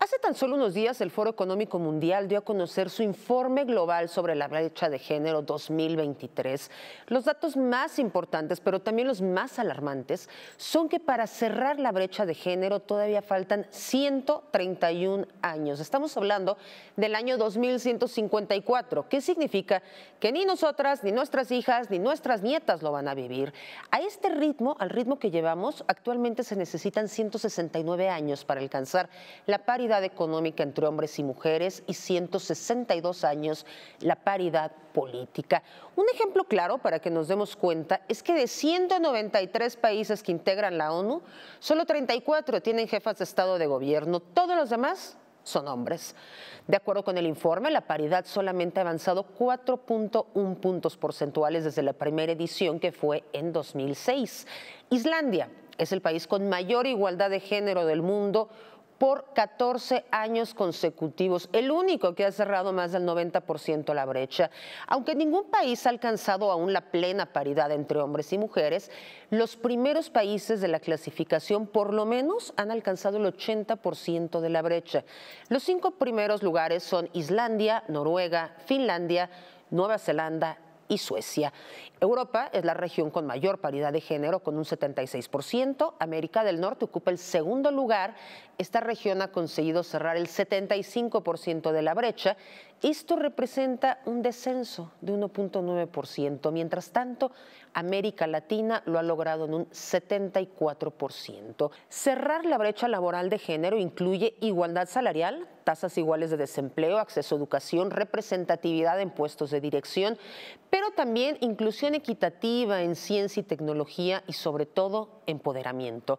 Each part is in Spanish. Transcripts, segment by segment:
Hace tan solo unos días el Foro Económico Mundial dio a conocer su informe global sobre la brecha de género 2023. Los datos más importantes, pero también los más alarmantes, son que para cerrar la brecha de género todavía faltan 131 años. Estamos hablando del año 2154. ¿Qué significa? Que ni nosotras, ni nuestras hijas, ni nuestras nietas lo van a vivir. A este ritmo, al ritmo que llevamos, actualmente se necesitan 169 años para alcanzar la paridad económica entre hombres y mujeres y 162 años la paridad política. Un ejemplo claro para que nos demos cuenta es que de 193 países que integran la ONU, solo 34 tienen jefas de Estado de gobierno, todos los demás son hombres. De acuerdo con el informe, la paridad solamente ha avanzado 4.1 puntos porcentuales desde la primera edición que fue en 2006. Islandia es el país con mayor igualdad de género del mundo por 14 años consecutivos, el único que ha cerrado más del 90% la brecha. Aunque ningún país ha alcanzado aún la plena paridad entre hombres y mujeres, los primeros países de la clasificación por lo menos han alcanzado el 80% de la brecha. Los cinco primeros lugares son Islandia, Noruega, Finlandia, Nueva Zelanda y Suecia. Europa es la región con mayor paridad de género, con un 76%. América del Norte ocupa el segundo lugar. Esta región ha conseguido cerrar el 75% de la brecha. Esto representa un descenso de 1.9%. Mientras tanto, América Latina lo ha logrado en un 74%. Cerrar la brecha laboral de género incluye igualdad salarial tasas iguales de desempleo, acceso a educación, representatividad en puestos de dirección, pero también inclusión equitativa en ciencia y tecnología y sobre todo empoderamiento.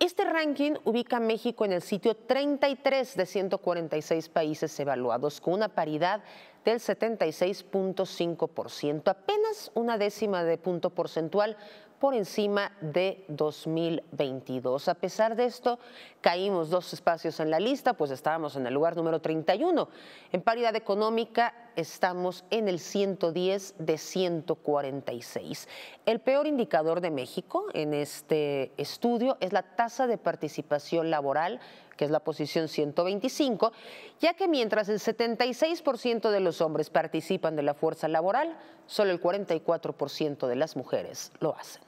Este ranking ubica a México en el sitio 33 de 146 países evaluados con una paridad del 76.5%, apenas una décima de punto porcentual por encima de 2022. A pesar de esto, caímos dos espacios en la lista, pues estábamos en el lugar número 31. En paridad económica estamos en el 110 de 146. El peor indicador de México en este estudio es la tasa de participación laboral, que es la posición 125, ya que mientras el 76% de los hombres participan de la fuerza laboral, solo el 44% de las mujeres lo hacen.